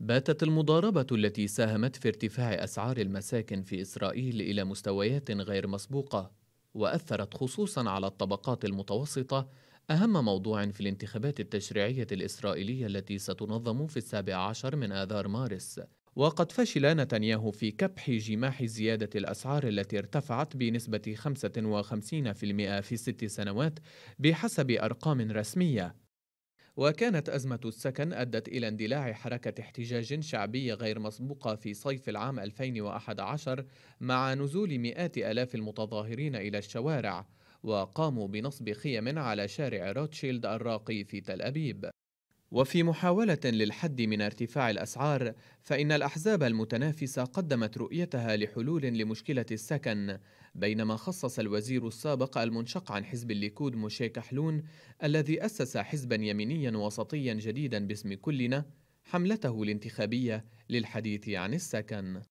باتت المضاربة التي ساهمت في ارتفاع أسعار المساكن في إسرائيل إلى مستويات غير مسبوقة، وأثرت خصوصًا على الطبقات المتوسطة أهم موضوع في الانتخابات التشريعية الإسرائيلية التي ستنظم في السابع عشر من آذار مارس. وقد فشل نتنياهو في كبح جماح زيادة الأسعار التي ارتفعت بنسبة 55% في ست سنوات بحسب أرقام رسمية وكانت أزمة السكن أدت إلى اندلاع حركة احتجاج شعبية غير مسبوقة في صيف العام 2011 مع نزول مئات آلاف المتظاهرين إلى الشوارع وقاموا بنصب خيم على شارع روتشيلد الراقي في تل أبيب وفي محاولة للحد من ارتفاع الأسعار فإن الأحزاب المتنافسة قدمت رؤيتها لحلول لمشكلة السكن بينما خصص الوزير السابق المنشق عن حزب الليكود موشي كحلون الذي أسس حزبا يمينيا وسطيا جديدا باسم كلنا حملته الانتخابية للحديث عن السكن